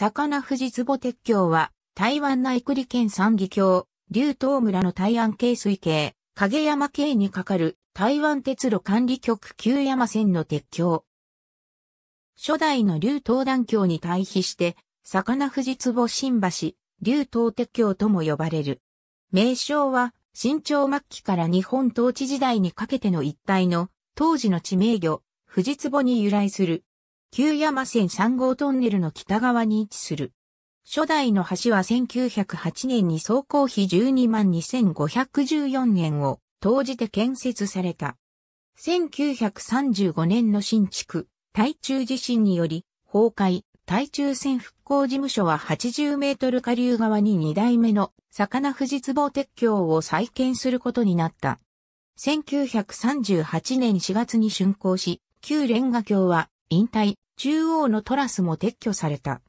魚富士壺鉄橋は、台湾内栗県三義橋、竜東村の台湾系水系、影山系に架かる台湾鉄路管理局旧山線の鉄橋。初代の竜東断橋に対比して、魚富士壺新橋、竜東鉄橋とも呼ばれる。名称は、新朝末期から日本統治時代にかけての一帯の、当時の地名魚、富士壺に由来する、旧山線3号トンネルの北側に位置する。初代の橋は1908年に総工費12万2514円を投じて建設された。1935年の新築、台中地震により崩壊、台中線復興事務所は80メートル下流側に2代目の魚富士壺鉄橋を再建することになった。1938年4月に竣工し、旧レンガ橋は引退、中央のトラスも撤去された。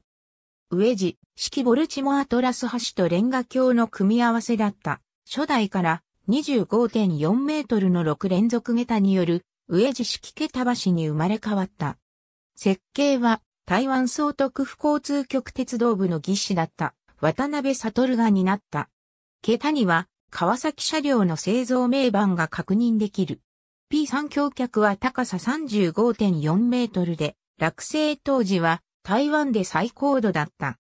上地、式ボルチモアトラス橋とレンガ橋の組み合わせだった。初代から25.4メートルの6連続下駄による上地式桁橋に生まれ変わった。設計は台湾総督府交通局鉄道部の技師だった渡辺悟が担った。桁には川崎車両の製造名板が確認できる。P3 橋脚は高さ35.4メートルで、落成当時は台湾で最高度だった。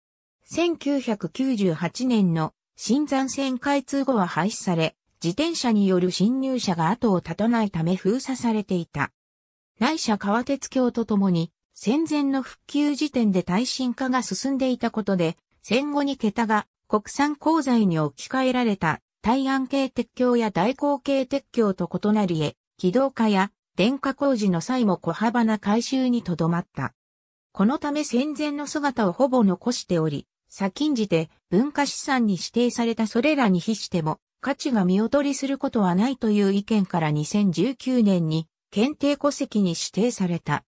1998年の新山線開通後は廃止され、自転車による侵入者が後を絶たないため封鎖されていた。内社川鉄橋とともに、戦前の復旧時点で耐震化が進んでいたことで、戦後に桁が国産鉱材に置き換えられた対岸系鉄橋や大鋼系鉄橋と異なり軌道化や電化工事の際も小幅な改修にとどまった。このため戦前の姿をほぼ残しており、先んじて文化資産に指定されたそれらに比しても価値が見劣りすることはないという意見から2019年に検定戸籍に指定された。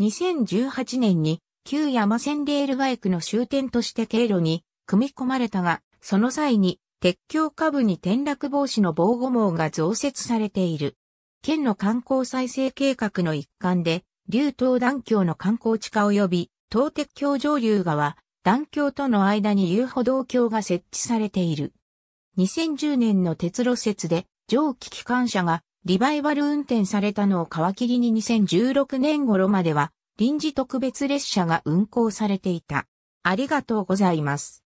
2018年に旧山線レールバイクの終点として経路に組み込まれたが、その際に鉄橋下部に転落防止の防護網が増設されている。県の観光再生計画の一環で、竜東断橋の観光地化及び、東鉄橋上流側、断橋との間に遊歩道橋が設置されている。2010年の鉄路説で、蒸気機関車がリバイバル運転されたのを皮切りに2016年頃までは、臨時特別列車が運行されていた。ありがとうございます。